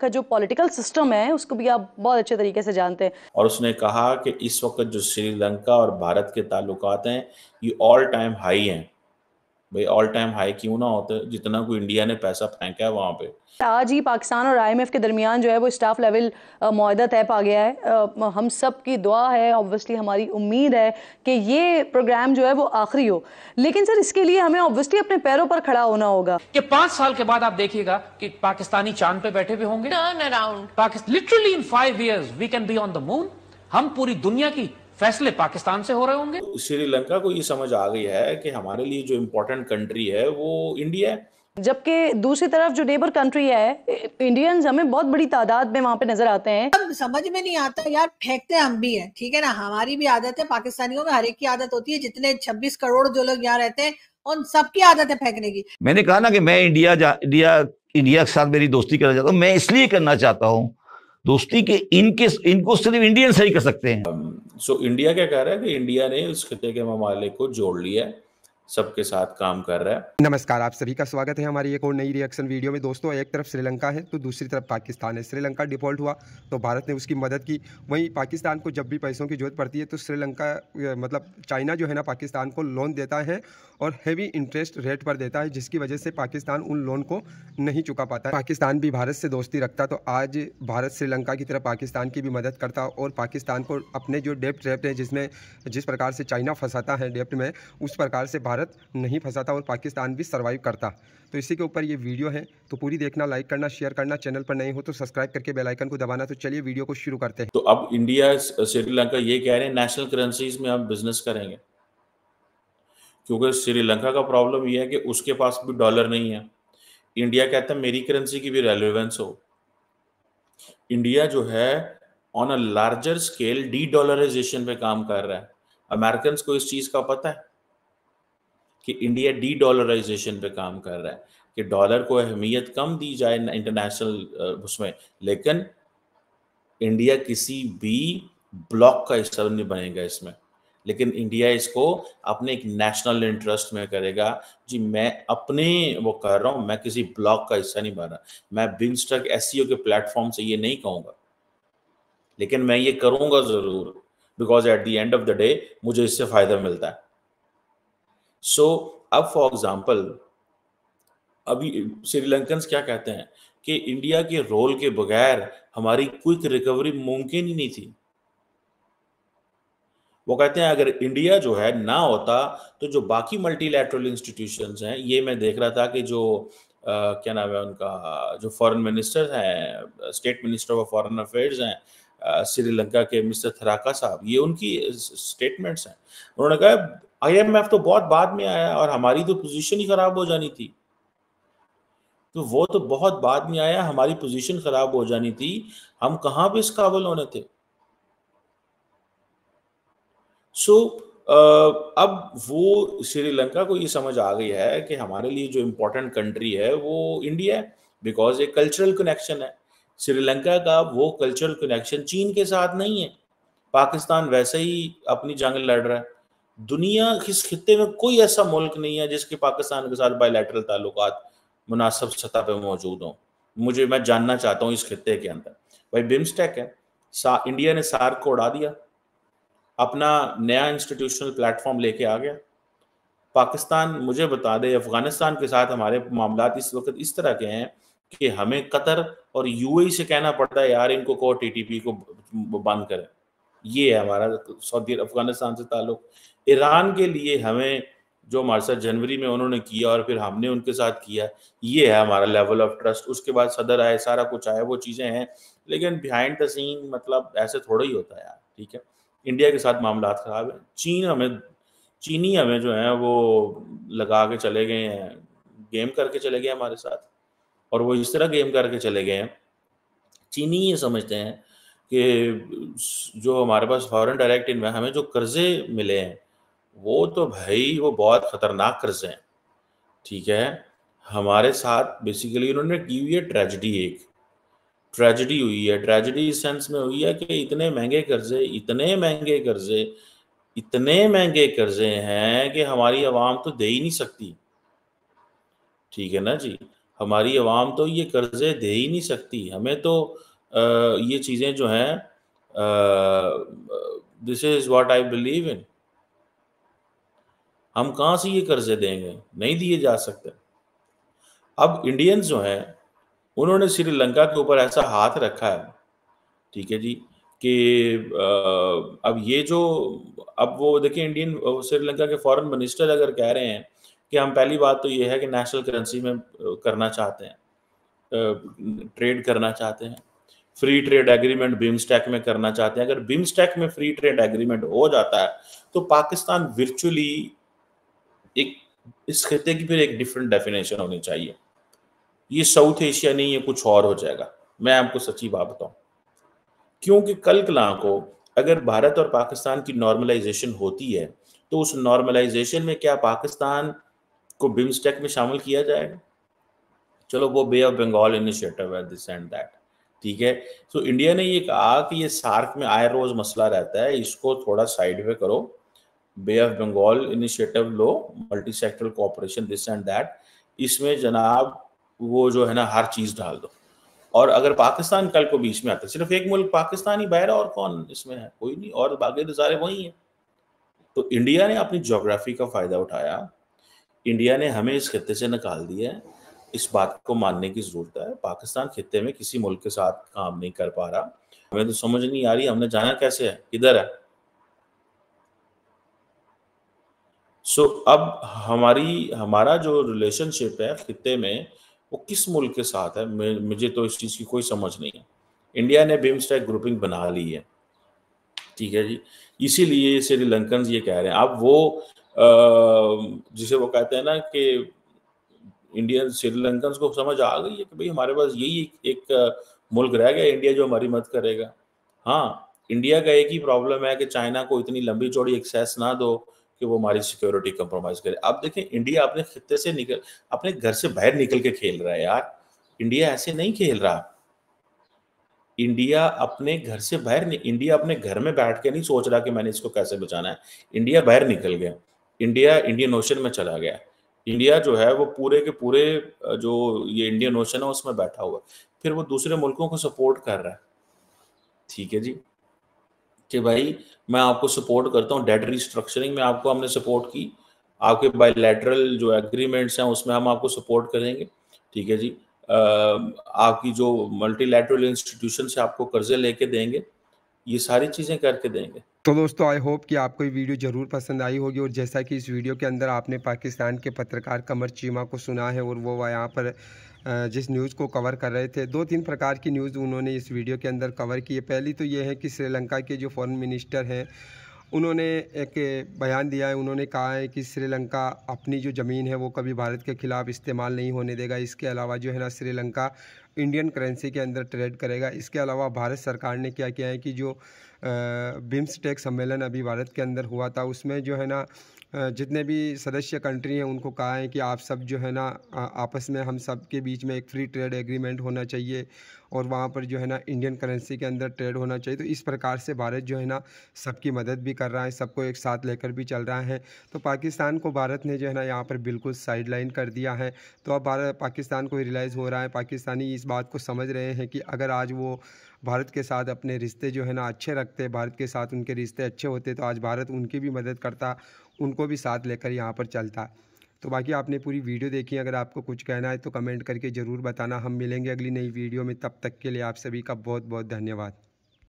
का जो political system है उसको भी आप बहुत अच्छे तरीके से जानते हैं और उसने कहा कि इस वक्त जो श्रीलंका और भारत के ताल्लुकात हैं ये ऑल टाइम हाई हैं भाई ऑल टाइम हाई क्यों ना होते जितना कोई इंडिया ने पैसा फेंका है वहाँ पे आज ही पाकिस्तान और आईएमएफ के दरमियान जो है वो स्टाफ लेवल माहदा तय पा गया है आ, हम सब की दुआ है ऑब्वियसली हमारी उम्मीद है कि ये प्रोग्राम जो है वो आखिरी हो लेकिन सर इसके लिए हमें ऑब्वियसली अपने पैरों पर खड़ा होना होगा कि पांच साल के बाद आप देखिएगा कि पाकिस्तानी चांद पे बैठे हुए होंगे literally in five years we can be on the moon हम पूरी दुनिया की फैसले पाकिस्तान से हो रहे होंगे श्रीलंका को ये समझ आ गई है कि हमारे लिए जो इम्पोर्टेंट कंट्री है वो इंडिया है जबकि दूसरी तरफ जो नेबर कंट्री है इंडियंस हमें बहुत बड़ी तादाद में वहां पे नजर आते हैं अब समझ में नहीं आता यार फेंकते हम भी हैं ठीक है ना हमारी भी आदत है पाकिस्तानियों में हर एक की आदत होती है जितने 26 करोड़ जो लोग यहाँ रहते हैं उन सबकी आदत है फेंकने की मैंने कहा ना कि मैं इंडिया इंडिया इंडिया के साथ मेरी दोस्ती करना चाहता हूँ मैं इसलिए करना चाहता हूँ दोस्ती के इनके इनको सिर्फ इंडियन सही कर सकते हैं um, सो इंडिया क्या कह रहा है कि इंडिया ने उस खत्े के ममालिक को जोड़ लिया है सबके साथ काम कर रहा है नमस्कार आप सभी का स्वागत है हमारी एक और नई रिएक्शन वीडियो में दोस्तों एक तरफ श्रीलंका है तो दूसरी तरफ पाकिस्तान है श्रीलंका डिफॉल्ट हुआ तो भारत ने उसकी मदद की वहीं पाकिस्तान को जब भी पैसों की जरूरत पड़ती है तो श्रीलंका मतलब चाइना जो है ना पाकिस्तान को लोन देता है और हैवी इंटरेस्ट रेट पर देता है जिसकी वजह से पाकिस्तान उन लोन को नहीं चुका पाता पाकिस्तान भी भारत से दोस्ती रखता तो आज भारत श्रीलंका की तरह पाकिस्तान की भी मदद करता और पाकिस्तान को अपने जो डेप्ट रेप्ट है जिसमें जिस प्रकार से चाइना फंसाता है डेप्ट में उस प्रकार से भारत नहीं फंसाता और पाकिस्तान भी सर्वाइव करता तो इसी के ऊपर ये वीडियो है तो पूरी देखना लाइक करना शेयर करना चैनल पर नहीं हो तो सब्सक्राइब करके बेलाइकन को दबाना तो चलिए वीडियो को शुरू करते हैं तो अब इंडिया श्रीलंका ये कह रहे हैं नेशनल करेंसीज में आप बिजनेस करेंगे क्योंकि श्रीलंका का प्रॉब्लम यह है कि उसके पास भी डॉलर नहीं है इंडिया कहता है मेरी करेंसी की भी रेलिवेंस हो इंडिया जो है on a larger scale de dollarization पे काम कर रहा है अमेरिकन को इस चीज का पता है कि इंडिया डी डॉलराइजेशन पे काम कर रहा है कि डॉलर को अहमियत कम दी जाए इंटरनेशनल उसमें लेकिन इंडिया किसी भी ब्लॉक का हिस्सा नहीं बनेगा इसमें लेकिन इंडिया इसको अपने एक नेशनल इंटरेस्ट में करेगा जी मैं अपने वो कर रहा हूँ मैं किसी ब्लॉक का हिस्सा नहीं बना रहा मैं बिमस्टक एस e के प्लेटफॉर्म से ये नहीं कहूँगा लेकिन मैं ये करूँगा ज़रूर because at the end of the day मुझे इससे फ़ायदा मिलता है सो so, अब फॉर एग्ज़ाम्पल अभी श्रीलंकन क्या कहते हैं कि इंडिया के रोल के बगैर हमारी क्विक रिकवरी मुमकिन ही नहीं थी वो कहते हैं अगर इंडिया जो है ना होता तो जो बाकी मल्टीलैटरल इंस्टीट्यूशन हैं ये मैं देख रहा था कि जो आ, क्या नाम है उनका जो फॉरेन मिनिस्टर हैं state minister of foreign affairs हैं श्रीलंका के मिस्टर थराका साहब ये उनकी स्टेटमेंट्स हैं उन्होंने कहा आई एम एफ तो बहुत बाद में आया और हमारी तो पोजीशन ही खराब हो जानी थी तो वो तो बहुत बाद में आया हमारी पोजीशन खराब हो जानी थी हम कहाँ पे इस काबल होने थे सो so, अब वो श्रीलंका को ये समझ आ गई है कि हमारे लिए जो इम्पोर्टेंट कंट्री है वो इंडिया है बिकॉज एक कल्चरल कनेक्शन है श्रीलंका का वो कल्चरल कनेक्शन चीन के साथ नहीं है पाकिस्तान वैसे ही अपनी जंग लड़ रहा है दुनिया इस खत्े में कोई ऐसा मुल्क नहीं है जिसके पाकिस्तान के साथ बायलैटरल ताल्लुक मुनासब सतह पर मौजूद हों मुझे मैं जानना चाहता हूँ इस खत्े के अंदर भाई बिम्स्टेक है सा इंडिया ने सार्क को उड़ा दिया अपना नया इंस्टीट्यूशनल प्लेटफॉर्म लेके आ गया पाकिस्तान मुझे बता दे अफगानिस्तान के साथ हमारे मामला इस वक्त इस तरह के हैं कि हमें कतर और यूएई e से कहना पड़ता है यार इनको कहो टीटीपी को बंद करें ये है हमारा सऊदी अफगानिस्तान से ताल्लुक ईरान के लिए हमें जो हमारे साथ जनवरी में उन्होंने किया और फिर हमने उनके साथ किया ये है हमारा लेवल ऑफ ट्रस्ट उसके बाद सदर आए सारा कुछ आया वो चीज़ें हैं लेकिन बिहाइंड द सीन मतलब ऐसे थोड़ा ही होता है यार ठीक है इंडिया के साथ मामला खराब हैं चीन हमें चीनी हमें जो है वो लगा के चले गए हैं गेम करके चले गए हमारे साथ और वो इस तरह गेम करके चले गए हैं चीनी ये समझते हैं कि जो हमारे पास फॉरेन डायरेक्ट इन्वेस्ट हमें जो कर्जे मिले हैं वो तो भाई वो बहुत ख़तरनाक कर्जे हैं ठीक है हमारे साथ बेसिकली उन्होंने की हुई है ट्रेजडी एक ट्रेजिडी हुई है ट्रेजिडी इस सेंस में हुई है कि इतने महंगे कर्जे इतने महंगे कर्जे इतने महंगे कर्जे हैं कि हमारी आवाम तो दे ही नहीं सकती ठीक है ना जी हमारी आवाम तो ये कर्जे दे ही नहीं सकती हमें तो आ, ये चीज़ें जो हैं this is what I believe in हम कहाँ से ये कर्जे देंगे नहीं दिए जा सकते अब इंडियन जो हैं उन्होंने श्रीलंका के ऊपर ऐसा हाथ रखा है ठीक है जी कि अब ये जो अब वो देखिए इंडियन श्रीलंका के फॉरेन मिनिस्टर अगर कह रहे हैं कि हम पहली बात तो ये है कि नेशनल करेंसी में करना चाहते हैं ट्रेड करना चाहते हैं फ्री ट्रेड एग्रीमेंट बिम्स्टैक में करना चाहते हैं अगर बिम्स्टैक में फ्री ट्रेड एग्रीमेंट हो जाता है तो पाकिस्तान वर्चुअली एक इस खत्े की फिर एक डिफरेंट डेफिनेशन होनी चाहिए ये साउथ एशिया नहीं है कुछ और हो जाएगा मैं आपको सच्ची बात बताऊं क्योंकि कल कला को अगर भारत और पाकिस्तान की नॉर्मलाइजेशन होती है तो उस नॉर्मलाइजेशन में क्या पाकिस्तान को बिम्स्टेक में शामिल किया जाएगा चलो वो बे ऑफ बंगाल इनिशिएटिव है दिस एंड दैट ठीक है सो इंडिया ने ये कहा कि ये सार्क में आए रोज मसला रहता है इसको थोड़ा साइड वे करो बे ऑफ बंगाल इनिशिएटिव लो multi sectoral cooperation this and that इसमें जनाब वो जो है ना हर चीज डाल दो और अगर पाकिस्तान कल को बीच में आता है सिर्फ एक मुल्क पाकिस्तान ही बाहर और कौन इसमें है कोई नहीं और बाकी नजारे तो वही हैं तो इंडिया ने अपनी जोग्राफी का फ़ायदा उठाया इंडिया ने हमें इस खत्े से निकाल दिया है इस बात को मानने की ज़रूरत है पाकिस्तान खत्े में किसी मुल्क के साथ काम नहीं कर पा रहा हमें तो समझ नहीं आ रही हमने जाना कैसे है किधर है सो so, अब हमारी हमारा जो रिलेशनशिप है खत्े में वो किस मुल्क के साथ है मुझे तो इस चीज़ की कोई समझ नहीं है इंडिया ने बिमस्टेक ग्रुपिंग बना ली है ठीक है जी इसीलिए श्रीलंकन ये कह रहे हैं अब वो जिसे वो कहते हैं ना कि इंडियन श्रीलंकन को समझ आ गई है कि भाई हमारे पास यही एक, एक मुल्क रह गया इंडिया जो हमारी मदद करेगा हाँ इंडिया का एक ही प्रॉब्लम है कि चाइना को इतनी लंबी चौड़ी एक्सेस ना दो कि वो हमारी सिक्योरिटी कंप्रोमाइज करे आप देखें इंडिया अपने खत्ते से निकल अपने घर से बाहर निकल के खेल रहा है यार इंडिया ऐसे नहीं खेल रहा इंडिया अपने घर से बाहर नहीं इंडिया अपने घर में बैठ के नहीं सोच रहा कि मैंने इसको कैसे बचाना है इंडिया बाहर निकल गया इंडिया इंडियन ओशन में चला गया इंडिया जो है वो पूरे के पूरे जो ये इंडियन ओशन है उसमें बैठा हुआ फिर वो दूसरे मुल्कों को सपोर्ट कर रहा है ठीक है जी कि भाई मैं आपको सपोर्ट करता हूँ डेट रिस्ट्रक्चरिंग में आपको हमने सपोर्ट की आपके बायलैटरल जो एग्रीमेंट्स हैं उसमें हम आपको सपोर्ट करेंगे ठीक है जी आपकी जो मल्टीलैटरल इंस्टीट्यूशन से आपको कर्जे लेके देंगे ये सारी चीज़ें करके देंगे तो दोस्तों आई होप कि आपको ये वीडियो ज़रूर पसंद आई होगी और जैसा कि इस वीडियो के अंदर आपने पाकिस्तान के पत्रकार कमर चीमा को सुना है और वो यहाँ पर जिस न्यूज़ को कवर कर रहे थे दो तीन प्रकार की न्यूज़ उन्होंने इस वीडियो के अंदर कवर की है पहली तो ये है कि श्रीलंका के जो फॉरेन मिनिस्टर हैं उन्होंने एक बयान दिया है उन्होंने कहा है कि श्रीलंका अपनी जो ज़मीन है वो कभी भारत के ख़िलाफ़ इस्तेमाल नहीं होने देगा इसके अलावा जो है ना श्रीलंका इंडियन करेंसी के अंदर ट्रेड करेगा इसके अलावा भारत सरकार ने क्या किया है कि जो बिम्सटेक सम्मेलन अभी भारत के अंदर हुआ था उसमें जो है ना जितने भी सदस्य कंट्री हैं उनको कहा है कि आप सब जो है ना आपस में हम सब के बीच में एक फ्री ट्रेड एग्रीमेंट होना चाहिए और वहाँ पर जो है ना इंडियन करेंसी के अंदर ट्रेड होना चाहिए तो इस प्रकार से भारत जो है ना सबकी मदद भी कर रहा है सबको एक साथ लेकर भी चल रहा है तो पाकिस्तान को भारत ने जो है ना यहाँ पर बिल्कुल साइड लाइन कर दिया है तो अब भारत पाकिस्तान को रियलाइज़ हो रहा है पाकिस्तानी इस बात को समझ रहे हैं कि अगर आज वो भारत के साथ अपने रिश्ते जो है ना अच्छे रखते भारत के साथ उनके रिश्ते अच्छे होते तो आज भारत उनकी भी मदद करता उनको भी साथ लेकर यहाँ पर चलता है तो बाकी आपने पूरी वीडियो देखी अगर आपको कुछ कहना है तो कमेंट करके ज़रूर बताना हम मिलेंगे अगली नई वीडियो में तब तक के लिए आप सभी का बहुत बहुत धन्यवाद